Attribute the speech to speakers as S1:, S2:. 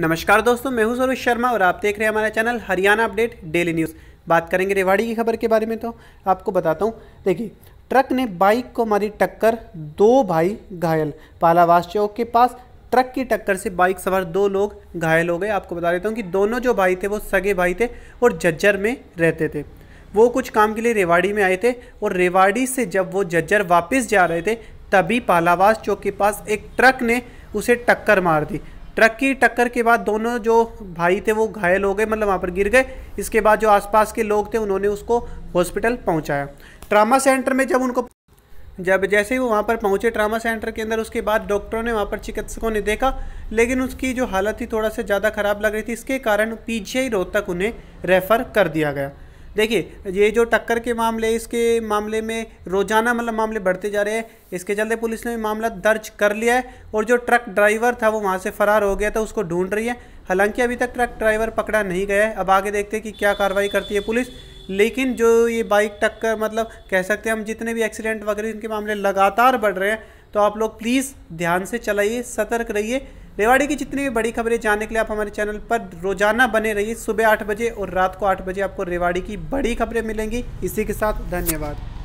S1: नमस्कार दोस्तों मैं हूं सौरभ शर्मा और आप देख रहे हैं हमारा channel Haryana update daily news बात करेंगे रेवाड़ी की खबर के बारे में तो आपको बताता हूं देखिए ट्रक ने बाइक को मारी टक्कर दो भाई घायल पालावास चौक के पास ट्रक की टक्कर से बाइक सवार दो लोग घायल हो गए आपको बता देता हूँ कि दोनों जो भाई थे वो सगे भाई थे और झज्जर में रहते थे वो कुछ काम के लिए रेवाड़ी में आए थे और रेवाड़ी से जब वो झज्जर वापस जा रहे थे तभी पालावास चौक के पास एक ट्रक ने उसे टक्कर मार दी ट्रक की टक्कर के बाद दोनों जो भाई थे वो घायल हो गए मतलब वहाँ पर गिर गए इसके बाद जो आसपास के लोग थे उन्होंने उसको हॉस्पिटल पहुँचाया ट्रामा सेंटर में जब उनको जब जैसे ही वो वहाँ पर पहुँचे ट्रामा सेंटर के अंदर उसके बाद डॉक्टरों ने वहाँ पर चिकित्सकों ने देखा लेकिन उसकी जो हालत थी थोड़ा सा ज़्यादा ख़राब लग रही थी इसके कारण पीछे ही रोहतक उन्हें रेफ़र कर दिया गया देखिए ये जो टक्कर के मामले इसके मामले में रोजाना मतलब मामले बढ़ते जा रहे हैं इसके चलते पुलिस ने मामला दर्ज कर लिया है और जो ट्रक ड्राइवर था वो वहाँ से फरार हो गया था उसको ढूंढ रही है हालांकि अभी तक ट्रक ड्राइवर पकड़ा नहीं गया है अब आगे देखते हैं कि क्या कार्रवाई करती है पुलिस लेकिन जो ये बाइक टक्कर मतलब कह सकते हैं हम जितने भी एक्सीडेंट वगैरह इनके मामले लगातार बढ़ रहे हैं तो आप लोग प्लीज़ ध्यान से चलाइए सतर्क रहिए रेवाड़ी की जितनी भी बड़ी खबरें जानने के लिए आप हमारे चैनल पर रोजाना बने रहिए सुबह आठ बजे और रात को आठ बजे आपको रेवाड़ी की बड़ी खबरें मिलेंगी इसी के साथ धन्यवाद